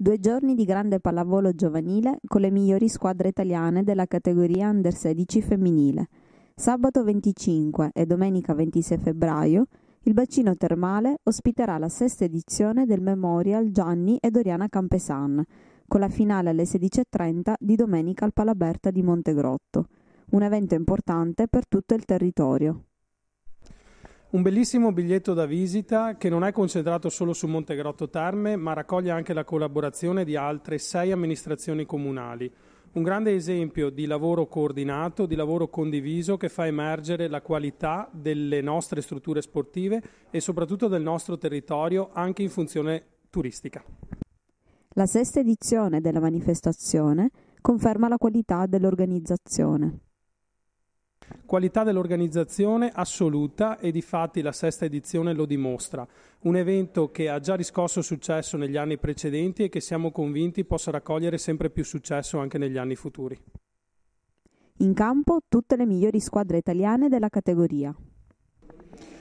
Due giorni di grande pallavolo giovanile con le migliori squadre italiane della categoria Under 16 femminile. Sabato 25 e domenica 26 febbraio il bacino termale ospiterà la sesta edizione del Memorial Gianni e Doriana Campesan, con la finale alle 16.30 di domenica al Palaberta di Montegrotto, un evento importante per tutto il territorio. Un bellissimo biglietto da visita che non è concentrato solo su Montegrotto Terme, ma raccoglie anche la collaborazione di altre sei amministrazioni comunali. Un grande esempio di lavoro coordinato, di lavoro condiviso che fa emergere la qualità delle nostre strutture sportive e soprattutto del nostro territorio anche in funzione turistica. La sesta edizione della manifestazione conferma la qualità dell'organizzazione. Qualità dell'organizzazione assoluta e di fatti la sesta edizione lo dimostra, un evento che ha già riscosso successo negli anni precedenti e che siamo convinti possa raccogliere sempre più successo anche negli anni futuri. In campo tutte le migliori squadre italiane della categoria.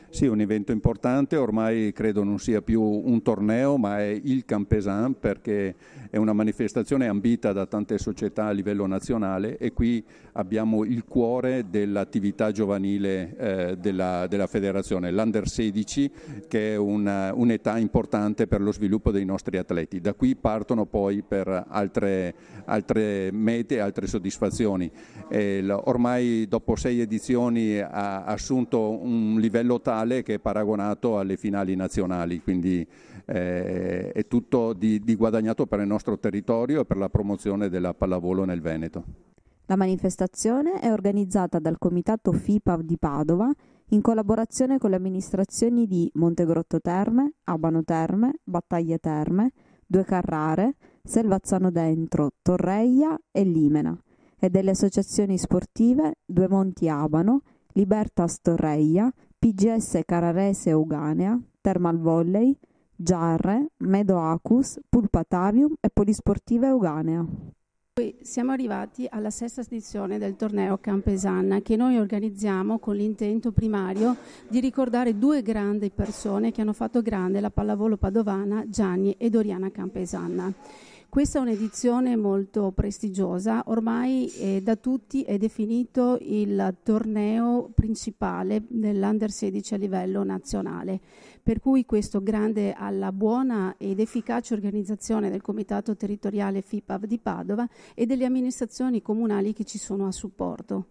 Sì, un evento importante, ormai credo non sia più un torneo ma è il Campesan perché è una manifestazione ambita da tante società a livello nazionale e qui abbiamo il cuore dell'attività giovanile eh, della, della, federazione, l'Under 16 che è una, un'età importante per lo sviluppo dei nostri atleti. Da qui partono poi per altre, altre mete, altre soddisfazioni. Eh, ormai dopo sei edizioni ha assunto un livello tale mondiale che è paragonato alle finali nazionali, quindi eh, è tutto di, di guadagnato per il nostro territorio e per la promozione della pallavolo nel Veneto. La manifestazione è organizzata dal comitato FIPA di Padova in collaborazione con le amministrazioni di Montegrotto Terme, Abano Terme, Battaglia Terme, Due Carrare, Selvazzano Dentro, Torreia e Limena e delle associazioni sportive Due Monti Abano, Libertas Torreia, PGS Cararese Euganea, Thermal Volley, Giarre, Medo Acus, Pulpatavium e Polisportiva Euganea. Siamo arrivati alla sesta edizione del torneo Campesanna che noi organizziamo con l'intento primario di ricordare due grandi persone che hanno fatto grande la pallavolo padovana, Gianni e Doriana Campesanna. Questa è un'edizione molto prestigiosa, ormai eh, da tutti è definito il torneo principale dell'Under 16 a livello nazionale, per cui questo grande alla buona ed efficace organizzazione del Comitato Territoriale FIPAV di Padova e delle amministrazioni comunali che ci sono a supporto.